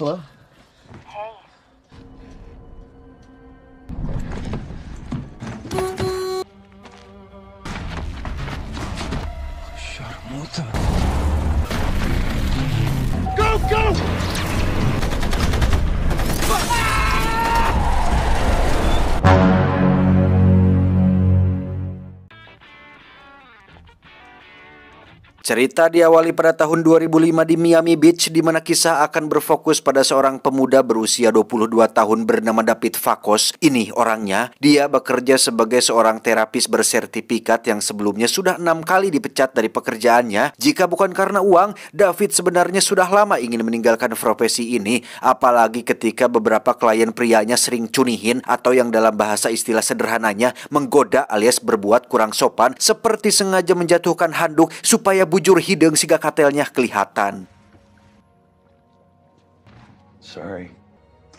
Hello Cerita diawali pada tahun 2005 di Miami Beach di mana kisah akan berfokus pada seorang pemuda berusia 22 tahun bernama David Fakos. Ini orangnya, dia bekerja sebagai seorang terapis bersertifikat yang sebelumnya sudah enam kali dipecat dari pekerjaannya. Jika bukan karena uang, David sebenarnya sudah lama ingin meninggalkan profesi ini, apalagi ketika beberapa klien prianya sering cunihin atau yang dalam bahasa istilah sederhananya menggoda alias berbuat kurang sopan seperti sengaja menjatuhkan handuk supaya bu ujur hidung siga katelnya kelihatan. Sorry.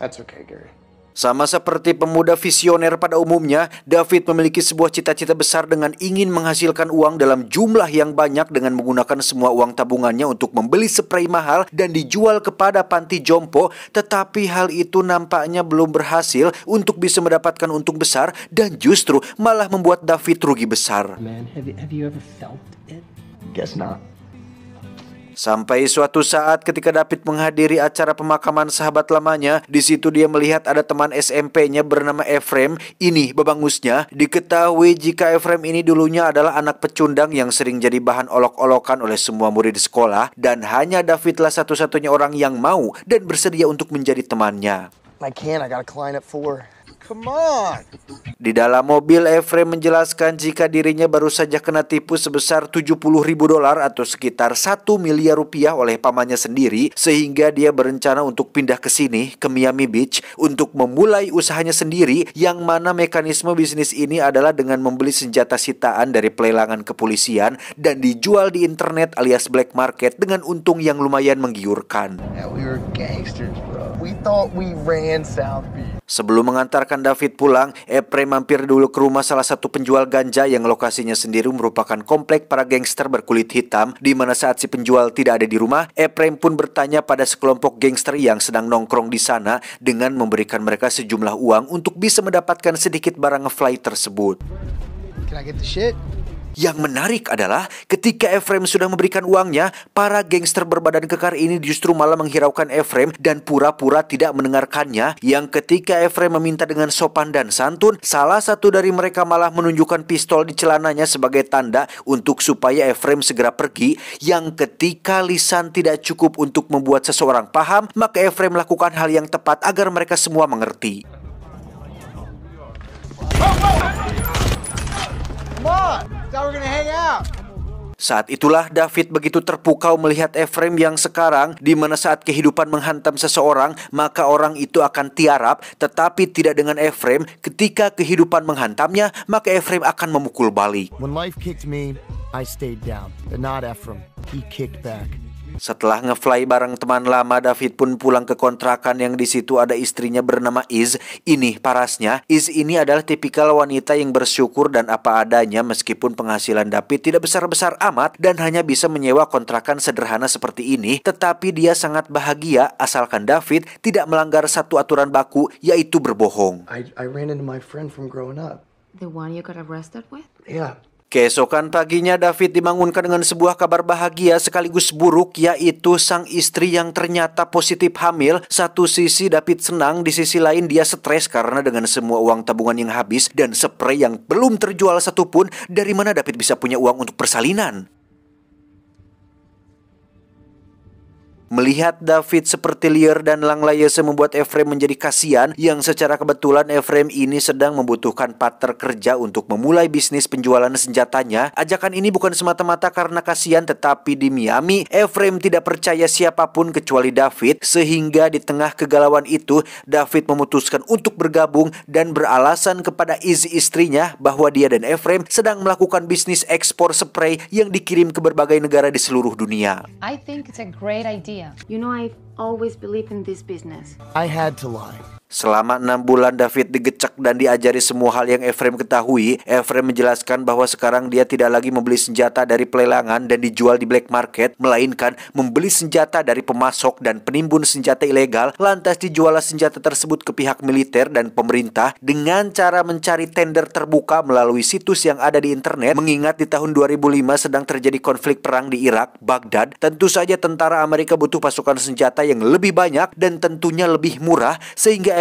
That's okay, Gary. Sama seperti pemuda visioner pada umumnya, David memiliki sebuah cita-cita besar dengan ingin menghasilkan uang dalam jumlah yang banyak dengan menggunakan semua uang tabungannya untuk membeli spray mahal dan dijual kepada panti jompo, tetapi hal itu nampaknya belum berhasil untuk bisa mendapatkan untung besar dan justru malah membuat David rugi besar. Man, have you, have you ever felt it? guess not. Sampai suatu saat ketika David menghadiri acara pemakaman sahabat lamanya, di situ dia melihat ada teman SMP-nya bernama Efrem. Ini bebangusnya diketahui jika Efrem ini dulunya adalah anak pecundang yang sering jadi bahan olok-olokan oleh semua murid di sekolah dan hanya Davidlah satu-satunya orang yang mau dan bersedia untuk menjadi temannya. I can't, I di dalam mobil, Efrem menjelaskan jika dirinya baru saja kena tipu sebesar 70 ribu dolar atau sekitar 1 miliar rupiah oleh pamannya sendiri sehingga dia berencana untuk pindah ke sini, ke Miami Beach, untuk memulai usahanya sendiri yang mana mekanisme bisnis ini adalah dengan membeli senjata sitaan dari pelelangan kepolisian dan dijual di internet alias black market dengan untung yang lumayan menggiurkan. Yeah, we were gangsters, bro. We thought we ran South Beach. Sebelum mengantarkan David pulang, Epre mampir dulu ke rumah salah satu penjual ganja yang lokasinya sendiri merupakan komplek para gangster berkulit hitam di mana saat si penjual tidak ada di rumah, Epre pun bertanya pada sekelompok gangster yang sedang nongkrong di sana dengan memberikan mereka sejumlah uang untuk bisa mendapatkan sedikit barang fly tersebut. Can I get the shit? Yang menarik adalah ketika Efrem sudah memberikan uangnya, para gangster berbadan kekar ini justru malah menghiraukan Efrem dan pura-pura tidak mendengarkannya. Yang ketika Efrem meminta dengan sopan dan santun, salah satu dari mereka malah menunjukkan pistol di celananya sebagai tanda untuk supaya Efrem segera pergi. Yang ketika lisan tidak cukup untuk membuat seseorang paham, maka Efrem melakukan hal yang tepat agar mereka semua mengerti. Oh, oh. Saat itulah David begitu terpukau melihat Efrem yang sekarang di mana saat kehidupan menghantam seseorang maka orang itu akan tiarap tetapi tidak dengan Efrem ketika kehidupan menghantamnya maka Efrem akan memukul balik. When life kicked me, I stayed down, but not Ephraim. He kicked back. Setelah ngefly bareng teman lama, David pun pulang ke kontrakan yang di situ ada istrinya bernama Iz. Ini parasnya, Iz ini adalah tipikal wanita yang bersyukur dan apa adanya meskipun penghasilan David tidak besar-besar amat dan hanya bisa menyewa kontrakan sederhana seperti ini. Tetapi dia sangat bahagia asalkan David tidak melanggar satu aturan baku yaitu berbohong. I, I ran into my friend from growing up. The one you got arrested with? Yeah, Keesokan paginya David dibangunkan dengan sebuah kabar bahagia sekaligus buruk yaitu sang istri yang ternyata positif hamil. Satu sisi David senang, di sisi lain dia stres karena dengan semua uang tabungan yang habis dan spray yang belum terjual satupun dari mana David bisa punya uang untuk persalinan. Melihat David seperti liar dan Yose membuat Efrem menjadi kasihan yang secara kebetulan Efrem ini sedang membutuhkan partner kerja untuk memulai bisnis penjualan senjatanya. Ajakan ini bukan semata-mata karena kasihan tetapi di Miami, Efrem tidak percaya siapapun kecuali David sehingga di tengah kegalauan itu David memutuskan untuk bergabung dan beralasan kepada Izzy istrinya bahwa dia dan Efrem sedang melakukan bisnis ekspor spray yang dikirim ke berbagai negara di seluruh dunia. I think it's a great idea. idea. You know, I've always believed in this business. I had to lie. Selama enam bulan David digecek dan diajari semua hal yang Efrem ketahui, Efrem menjelaskan bahwa sekarang dia tidak lagi membeli senjata dari pelelangan dan dijual di black market, melainkan membeli senjata dari pemasok dan penimbun senjata ilegal, lantas dijual senjata tersebut ke pihak militer dan pemerintah dengan cara mencari tender terbuka melalui situs yang ada di internet, mengingat di tahun 2005 sedang terjadi konflik perang di Irak, Baghdad, tentu saja tentara Amerika butuh pasukan senjata yang lebih banyak dan tentunya lebih murah, sehingga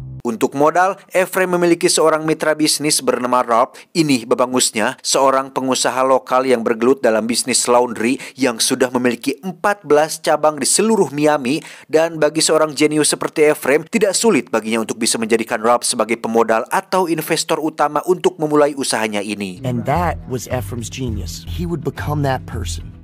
Untuk modal, Efrem memiliki seorang mitra bisnis bernama Rob. Ini bebangusnya seorang pengusaha lokal yang bergelut dalam bisnis laundry yang sudah memiliki 14 cabang di seluruh Miami dan bagi seorang jenius seperti Efrem tidak sulit baginya untuk bisa menjadikan Rob sebagai pemodal atau investor utama untuk memulai usahanya ini. And that was Efrem's genius. He would become that person.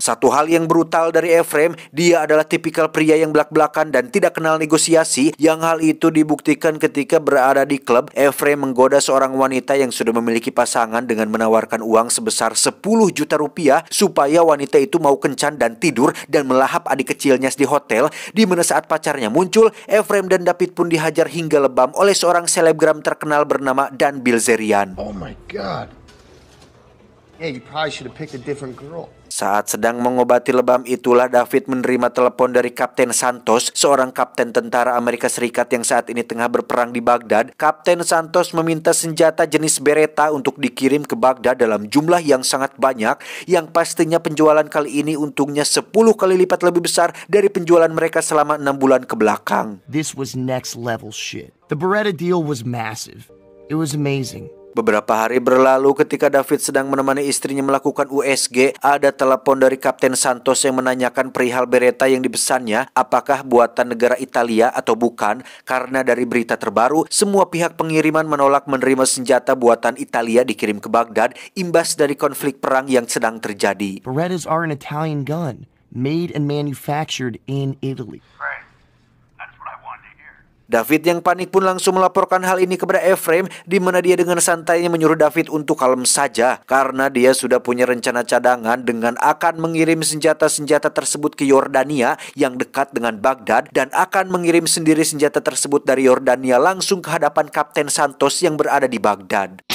Satu hal yang brutal dari Efrem, dia adalah tipikal pria yang belak-belakan dan tidak kenal negosiasi yang hal itu dibuktikan ketika berada di klub. Efrem menggoda seorang wanita yang sudah memiliki pasangan dengan menawarkan uang sebesar 10 juta rupiah supaya wanita itu mau kencan dan tidur dan melahap adik kecilnya di hotel. Di mana saat pacarnya muncul, Efrem dan David pun dihajar hingga lebam oleh seorang selebgram terkenal bernama Dan Bilzerian. Oh my God. Saat sedang mengobati lebam itulah David menerima telepon dari Kapten Santos, seorang kapten tentara Amerika Serikat yang saat ini tengah berperang di Baghdad. Kapten Santos meminta senjata jenis Beretta untuk dikirim ke Baghdad dalam jumlah yang sangat banyak yang pastinya penjualan kali ini untungnya 10 kali lipat lebih besar dari penjualan mereka selama enam bulan ke belakang. This was next level shit. The Beretta deal was massive. It was amazing. Beberapa hari berlalu ketika David sedang menemani istrinya melakukan USG, ada telepon dari Kapten Santos yang menanyakan perihal Beretta yang dipesannya apakah buatan negara Italia atau bukan karena dari berita terbaru semua pihak pengiriman menolak menerima senjata buatan Italia dikirim ke Baghdad imbas dari konflik perang yang sedang terjadi. Berettas are an Italian gun made and manufactured in David yang panik pun langsung melaporkan hal ini kepada Efrem di mana dia dengan santainya menyuruh David untuk kalem saja karena dia sudah punya rencana cadangan dengan akan mengirim senjata-senjata tersebut ke Yordania yang dekat dengan Baghdad dan akan mengirim sendiri senjata tersebut dari Yordania langsung ke hadapan Kapten Santos yang berada di Baghdad.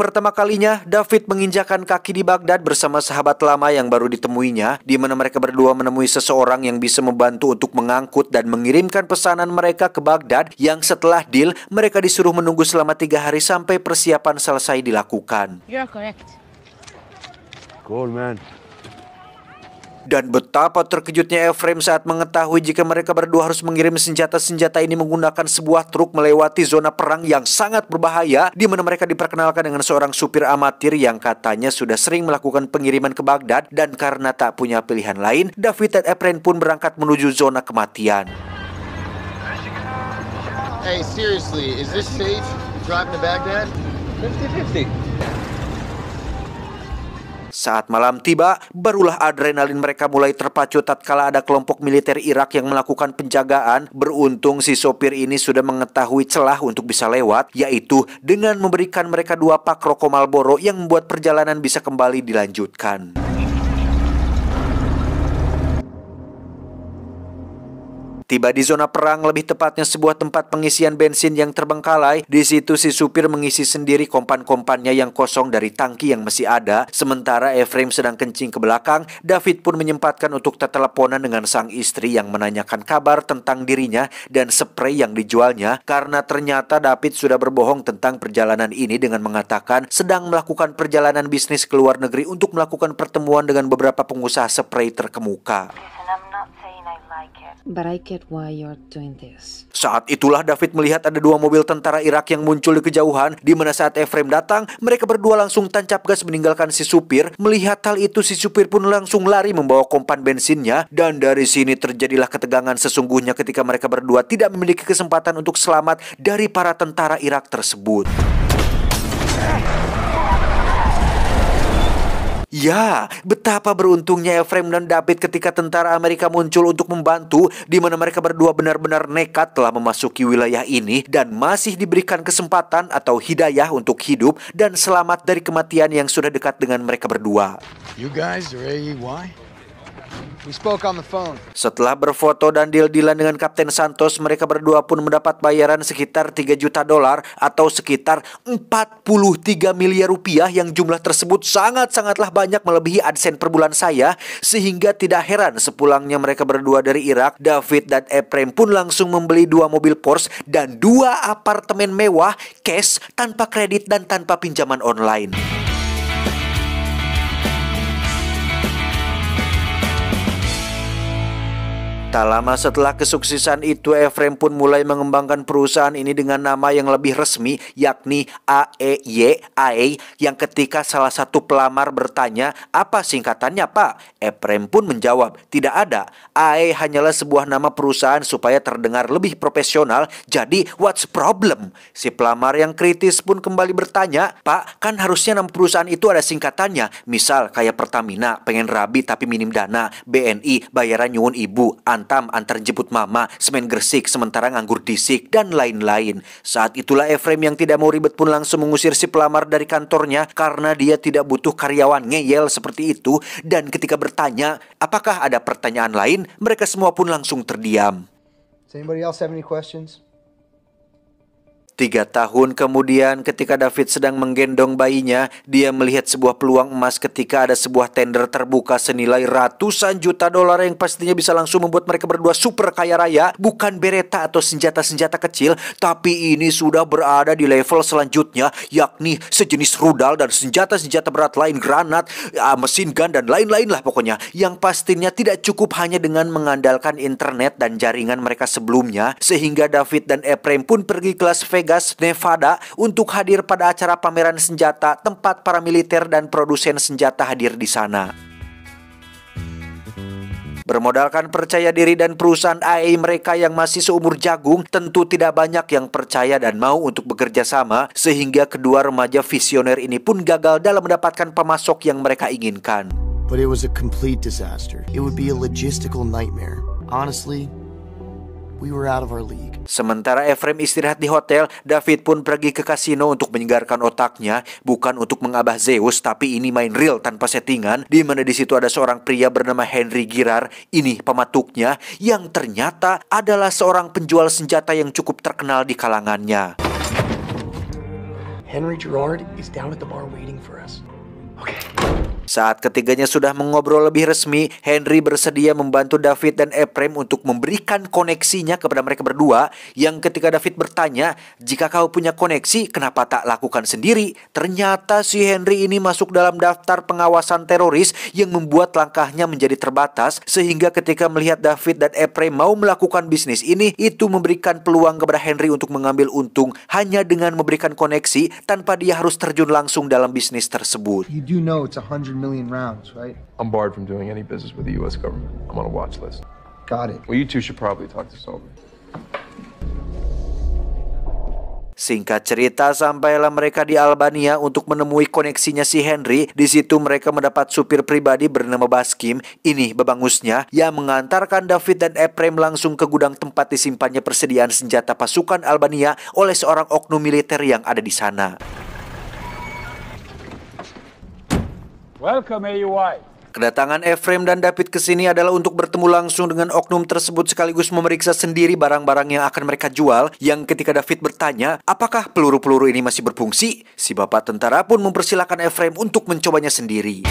pertama kalinya, David menginjakan kaki di Baghdad bersama sahabat lama yang baru ditemuinya, di mana mereka berdua menemui seseorang yang bisa membantu untuk mengangkut dan mengirimkan pesanan mereka ke Baghdad yang setelah deal, mereka disuruh menunggu selama tiga hari sampai persiapan selesai dilakukan. You're correct. Cool, man. Dan betapa terkejutnya Efrem saat mengetahui jika mereka berdua harus mengirim senjata-senjata ini menggunakan sebuah truk melewati zona perang yang sangat berbahaya di mana mereka diperkenalkan dengan seorang supir amatir yang katanya sudah sering melakukan pengiriman ke Baghdad dan karena tak punya pilihan lain, David dan Efrem pun berangkat menuju zona kematian. Hey, seriously, is this safe driving to Baghdad? 50-50. Saat malam tiba, barulah adrenalin mereka mulai terpacu tatkala ada kelompok militer Irak yang melakukan penjagaan. Beruntung si sopir ini sudah mengetahui celah untuk bisa lewat, yaitu dengan memberikan mereka dua pak rokok Marlboro yang membuat perjalanan bisa kembali dilanjutkan. Tiba di zona perang, lebih tepatnya sebuah tempat pengisian bensin yang terbengkalai, di situ si supir mengisi sendiri kompan-kompannya yang kosong dari tangki yang masih ada. Sementara Efraim sedang kencing ke belakang, David pun menyempatkan untuk teteleponan dengan sang istri yang menanyakan kabar tentang dirinya dan spray yang dijualnya karena ternyata David sudah berbohong tentang perjalanan ini dengan mengatakan sedang melakukan perjalanan bisnis ke luar negeri untuk melakukan pertemuan dengan beberapa pengusaha spray terkemuka. But I get why you're doing this. Saat itulah David melihat ada dua mobil tentara Irak yang muncul di kejauhan di mana saat Efrem datang, mereka berdua langsung tancap gas meninggalkan si supir. Melihat hal itu si supir pun langsung lari membawa kompan bensinnya dan dari sini terjadilah ketegangan sesungguhnya ketika mereka berdua tidak memiliki kesempatan untuk selamat dari para tentara Irak tersebut. Ya, betapa beruntungnya Efrem dan David ketika tentara Amerika muncul untuk membantu di mana mereka berdua benar-benar nekat telah memasuki wilayah ini dan masih diberikan kesempatan atau hidayah untuk hidup dan selamat dari kematian yang sudah dekat dengan mereka berdua. You guys, are setelah berfoto dan deal-dealan dengan Kapten Santos, mereka berdua pun mendapat bayaran sekitar 3 juta dolar atau sekitar 43 miliar rupiah yang jumlah tersebut sangat-sangatlah banyak melebihi AdSense per bulan saya sehingga tidak heran sepulangnya mereka berdua dari Irak, David dan Eprem pun langsung membeli dua mobil Porsche dan dua apartemen mewah cash tanpa kredit dan tanpa pinjaman online. Tak lama setelah kesuksesan itu Efrem pun mulai mengembangkan perusahaan ini dengan nama yang lebih resmi yakni A.E.Y.A.E. E yang ketika salah satu pelamar bertanya apa singkatannya pak? Efrem pun menjawab tidak ada AE hanyalah sebuah nama perusahaan supaya terdengar lebih profesional jadi what's problem? Si pelamar yang kritis pun kembali bertanya pak kan harusnya nama perusahaan itu ada singkatannya misal kayak Pertamina pengen rabi tapi minim dana BNI bayaran nyuwun ibu antam antar jemput mama, semen gresik sementara nganggur disik, dan lain-lain. Saat itulah Efrem yang tidak mau ribet pun langsung mengusir si pelamar dari kantornya karena dia tidak butuh karyawan ngeyel seperti itu. Dan ketika bertanya, apakah ada pertanyaan lain, mereka semua pun langsung terdiam. Does anybody else have any questions? Tiga tahun kemudian ketika David sedang menggendong bayinya, dia melihat sebuah peluang emas ketika ada sebuah tender terbuka senilai ratusan juta dolar yang pastinya bisa langsung membuat mereka berdua super kaya raya. Bukan bereta atau senjata-senjata kecil, tapi ini sudah berada di level selanjutnya, yakni sejenis rudal dan senjata-senjata berat lain, granat, eh, mesin gun, dan lain-lain lah pokoknya. Yang pastinya tidak cukup hanya dengan mengandalkan internet dan jaringan mereka sebelumnya, sehingga David dan Efraim pun pergi kelas Vegas Vegas, Nevada untuk hadir pada acara pameran senjata tempat para militer dan produsen senjata hadir di sana. Bermodalkan percaya diri dan perusahaan AI mereka yang masih seumur jagung, tentu tidak banyak yang percaya dan mau untuk bekerja sama, sehingga kedua remaja visioner ini pun gagal dalam mendapatkan pemasok yang mereka inginkan. But it was a complete disaster. It would be a logistical nightmare. Honestly, we were out of our league. Sementara Efrem istirahat di hotel, David pun pergi ke kasino untuk menyegarkan otaknya, bukan untuk mengabah Zeus, tapi ini main real tanpa settingan, di mana di situ ada seorang pria bernama Henry Girard, ini pematuknya, yang ternyata adalah seorang penjual senjata yang cukup terkenal di kalangannya. Henry Girard is down at the bar waiting for us. Okay. Saat ketiganya sudah mengobrol lebih resmi, Henry bersedia membantu David dan Ephraim untuk memberikan koneksinya kepada mereka berdua yang ketika David bertanya, jika kau punya koneksi, kenapa tak lakukan sendiri? Ternyata si Henry ini masuk dalam daftar pengawasan teroris yang membuat langkahnya menjadi terbatas sehingga ketika melihat David dan Ephraim mau melakukan bisnis ini, itu memberikan peluang kepada Henry untuk mengambil untung hanya dengan memberikan koneksi tanpa dia harus terjun langsung dalam bisnis tersebut. You do know it's million rounds, right? I'm barred from doing any business with the U.S. government. I'm on a watch list. Got it. Well, you two should probably talk this over. Singkat cerita, sampailah mereka di Albania untuk menemui koneksinya si Henry. Di situ mereka mendapat supir pribadi bernama Baskim, ini bebangusnya, yang mengantarkan David dan Ephraim langsung ke gudang tempat disimpannya persediaan senjata pasukan Albania oleh seorang oknum militer yang ada di sana. Welcome AUI. Kedatangan Efrem dan David ke sini adalah untuk bertemu langsung dengan oknum tersebut sekaligus memeriksa sendiri barang-barang yang akan mereka jual yang ketika David bertanya apakah peluru-peluru ini masih berfungsi, si bapak tentara pun mempersilahkan Efrem untuk mencobanya sendiri.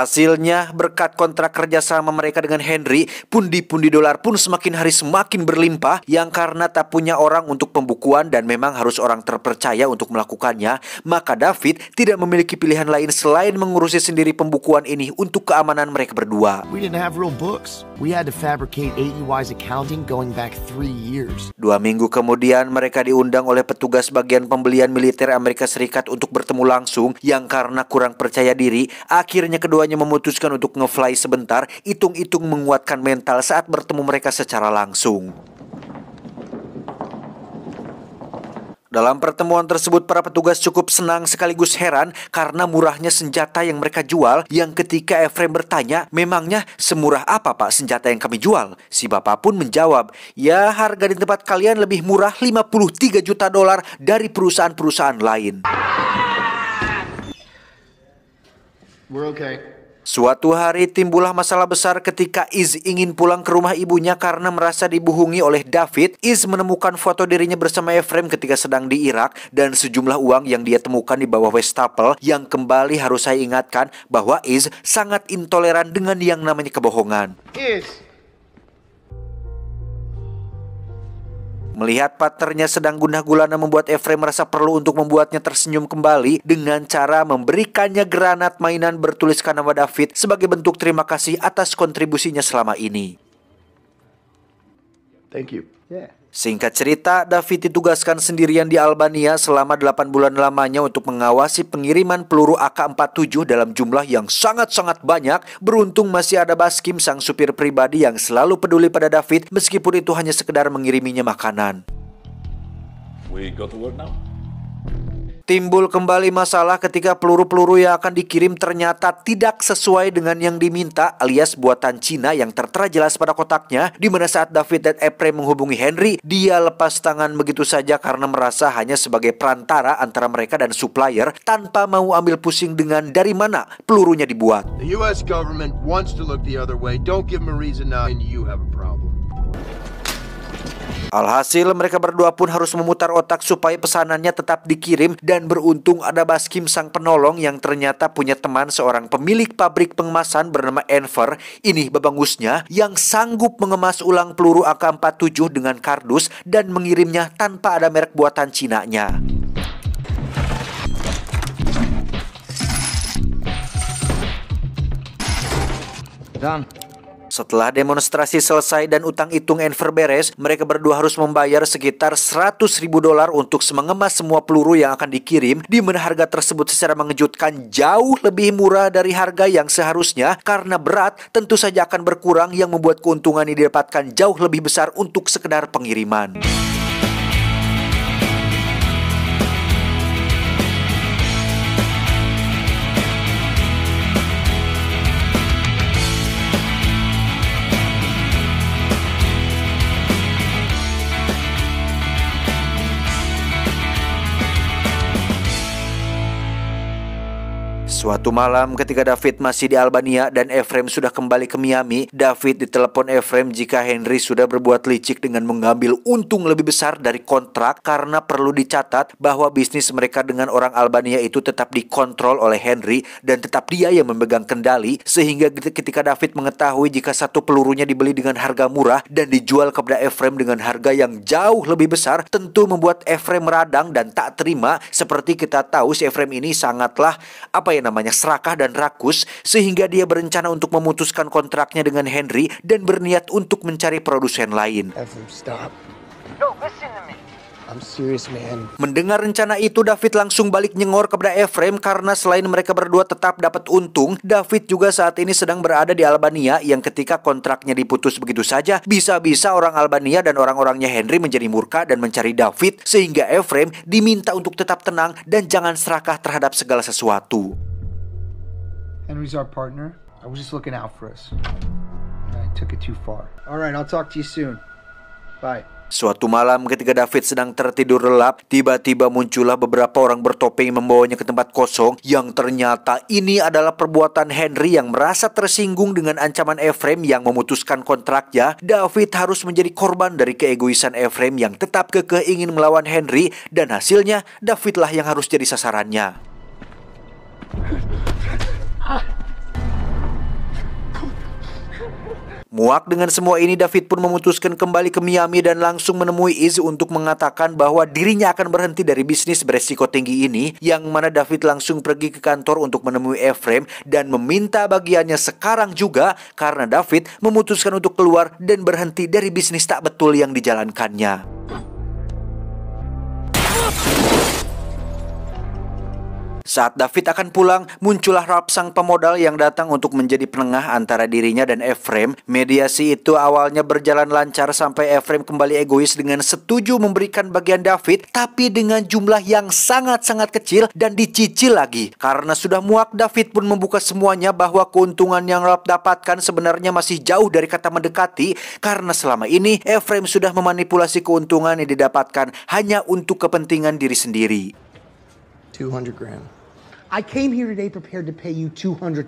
Hasilnya, berkat kontrak kerjasama mereka dengan Henry, pundi-pundi dolar pun semakin hari semakin berlimpah yang karena tak punya orang untuk pembukuan dan memang harus orang terpercaya untuk melakukannya, maka David tidak memiliki pilihan lain selain mengurusi sendiri pembukuan ini untuk keamanan mereka berdua. Dua minggu kemudian, mereka diundang oleh petugas bagian pembelian militer Amerika Serikat untuk bertemu langsung yang karena kurang percaya diri, akhirnya keduanya keduanya memutuskan untuk ngefly sebentar, hitung-hitung menguatkan mental saat bertemu mereka secara langsung. Dalam pertemuan tersebut, para petugas cukup senang sekaligus heran karena murahnya senjata yang mereka jual yang ketika Efrem bertanya, memangnya semurah apa pak senjata yang kami jual? Si bapak pun menjawab, ya harga di tempat kalian lebih murah 53 juta dolar dari perusahaan-perusahaan lain. We're okay. Suatu hari timbullah masalah besar ketika Iz ingin pulang ke rumah ibunya karena merasa dibohongi oleh David. Iz menemukan foto dirinya bersama Efrem ketika sedang di Irak dan sejumlah uang yang dia temukan di bawah Westapel yang kembali harus saya ingatkan bahwa Iz sangat intoleran dengan yang namanya kebohongan. Iz, Melihat paternya sedang gundah gulana membuat Efrem merasa perlu untuk membuatnya tersenyum kembali dengan cara memberikannya granat mainan bertuliskan nama David sebagai bentuk terima kasih atas kontribusinya selama ini. Thank you. Yeah. Singkat cerita, David ditugaskan sendirian di Albania selama 8 bulan lamanya untuk mengawasi pengiriman peluru AK-47 dalam jumlah yang sangat-sangat banyak. Beruntung masih ada Baskim sang supir pribadi yang selalu peduli pada David meskipun itu hanya sekedar mengiriminya makanan. We go to work now. Timbul kembali masalah ketika peluru-peluru yang akan dikirim ternyata tidak sesuai dengan yang diminta alias buatan Cina yang tertera jelas pada kotaknya di mana saat David dan Epre menghubungi Henry, dia lepas tangan begitu saja karena merasa hanya sebagai perantara antara mereka dan supplier tanpa mau ambil pusing dengan dari mana pelurunya dibuat. The US government wants to look the other way. Don't give them a reason now and you have a problem. Alhasil mereka berdua pun harus memutar otak supaya pesanannya tetap dikirim dan beruntung ada Baskim sang penolong yang ternyata punya teman seorang pemilik pabrik pengemasan bernama Enver. Ini babangusnya yang sanggup mengemas ulang peluru AK-47 dengan kardus dan mengirimnya tanpa ada merek buatan Cinanya. Done. Setelah demonstrasi selesai dan utang hitung Enver beres, mereka berdua harus membayar sekitar 100 ribu dolar untuk mengemas semua peluru yang akan dikirim, di mana harga tersebut secara mengejutkan jauh lebih murah dari harga yang seharusnya karena berat tentu saja akan berkurang yang membuat keuntungan yang didapatkan jauh lebih besar untuk sekedar pengiriman. Suatu malam ketika David masih di Albania dan Efrem sudah kembali ke Miami, David ditelepon Efrem jika Henry sudah berbuat licik dengan mengambil untung lebih besar dari kontrak karena perlu dicatat bahwa bisnis mereka dengan orang Albania itu tetap dikontrol oleh Henry dan tetap dia yang memegang kendali sehingga ketika David mengetahui jika satu pelurunya dibeli dengan harga murah dan dijual kepada Efrem dengan harga yang jauh lebih besar tentu membuat Efrem meradang dan tak terima seperti kita tahu si Efrem ini sangatlah apa ya namanya namanya serakah dan rakus sehingga dia berencana untuk memutuskan kontraknya dengan Henry dan berniat untuk mencari produsen lain. Mendengar rencana itu, David langsung balik nyengor kepada Efrem karena selain mereka berdua tetap dapat untung, David juga saat ini sedang berada di Albania yang ketika kontraknya diputus begitu saja, bisa-bisa orang Albania dan orang-orangnya Henry menjadi murka dan mencari David sehingga Efrem diminta untuk tetap tenang dan jangan serakah terhadap segala sesuatu. Henry's our partner. I was just looking out for us. I took it too far. All right, I'll talk to you soon. Bye. Suatu malam ketika David sedang tertidur lelap, tiba-tiba muncullah beberapa orang bertopeng membawanya ke tempat kosong yang ternyata ini adalah perbuatan Henry yang merasa tersinggung dengan ancaman Efrem yang memutuskan kontraknya. David harus menjadi korban dari keegoisan Efrem yang tetap kekeh ingin melawan Henry dan hasilnya Davidlah yang harus jadi sasarannya. Muak dengan semua ini, David pun memutuskan kembali ke Miami dan langsung menemui Iz untuk mengatakan bahwa dirinya akan berhenti dari bisnis beresiko tinggi ini, yang mana David langsung pergi ke kantor untuk menemui Efrem dan meminta bagiannya sekarang juga karena David memutuskan untuk keluar dan berhenti dari bisnis tak betul yang dijalankannya. Saat David akan pulang, muncullah Rab sang pemodal yang datang untuk menjadi penengah antara dirinya dan Efrem. Mediasi itu awalnya berjalan lancar sampai Efrem kembali egois dengan setuju memberikan bagian David, tapi dengan jumlah yang sangat-sangat kecil dan dicicil lagi. Karena sudah muak, David pun membuka semuanya bahwa keuntungan yang Rab dapatkan sebenarnya masih jauh dari kata mendekati, karena selama ini Efrem sudah memanipulasi keuntungan yang didapatkan hanya untuk kepentingan diri sendiri. 200 gram. I came here today prepared to pay you $200,000.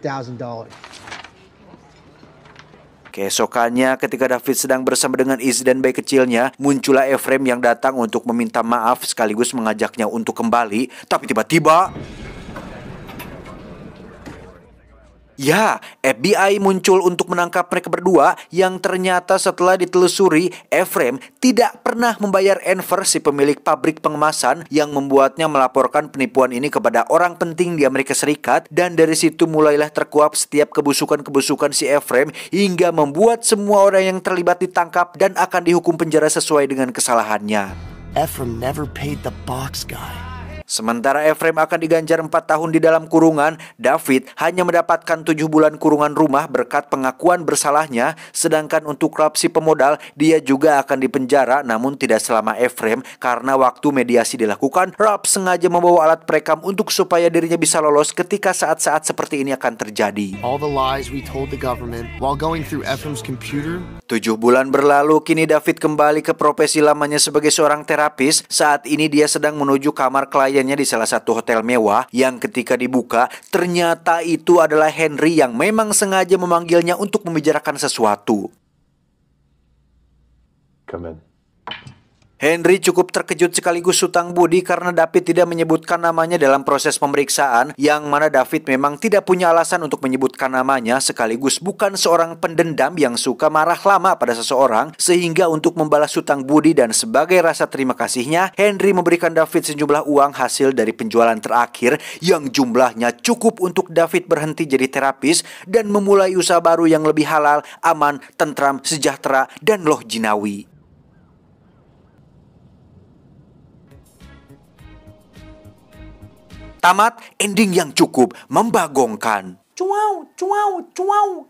Keesokannya ketika David sedang bersama dengan Iz dan bayi kecilnya, muncullah Efrem yang datang untuk meminta maaf sekaligus mengajaknya untuk kembali, tapi tiba-tiba... Ya, FBI muncul untuk menangkap mereka berdua yang ternyata setelah ditelusuri, Efrem tidak pernah membayar Enver si pemilik pabrik pengemasan yang membuatnya melaporkan penipuan ini kepada orang penting di Amerika Serikat dan dari situ mulailah terkuap setiap kebusukan-kebusukan si Efrem hingga membuat semua orang yang terlibat ditangkap dan akan dihukum penjara sesuai dengan kesalahannya. Efrem never paid the box guy. Sementara Efrem akan diganjar 4 tahun di dalam kurungan, David hanya mendapatkan 7 bulan kurungan rumah berkat pengakuan bersalahnya, sedangkan untuk korupsi pemodal, dia juga akan dipenjara namun tidak selama Efrem karena waktu mediasi dilakukan, Rob sengaja membawa alat perekam untuk supaya dirinya bisa lolos ketika saat-saat seperti ini akan terjadi. All the lies we told the government while going through Efrem's computer. Tujuh bulan berlalu, kini David kembali ke profesi lamanya sebagai seorang terapis. Saat ini dia sedang menuju kamar klien kejadiannya di salah satu hotel mewah yang ketika dibuka ternyata itu adalah Henry yang memang sengaja memanggilnya untuk membicarakan sesuatu. Come in. Henry cukup terkejut sekaligus sutang budi karena David tidak menyebutkan namanya dalam proses pemeriksaan yang mana David memang tidak punya alasan untuk menyebutkan namanya sekaligus bukan seorang pendendam yang suka marah lama pada seseorang sehingga untuk membalas sutang budi dan sebagai rasa terima kasihnya Henry memberikan David sejumlah uang hasil dari penjualan terakhir yang jumlahnya cukup untuk David berhenti jadi terapis dan memulai usaha baru yang lebih halal, aman, tentram, sejahtera, dan loh jinawi. tamat ending yang cukup membagongkan. Cuau, cuau, cuau,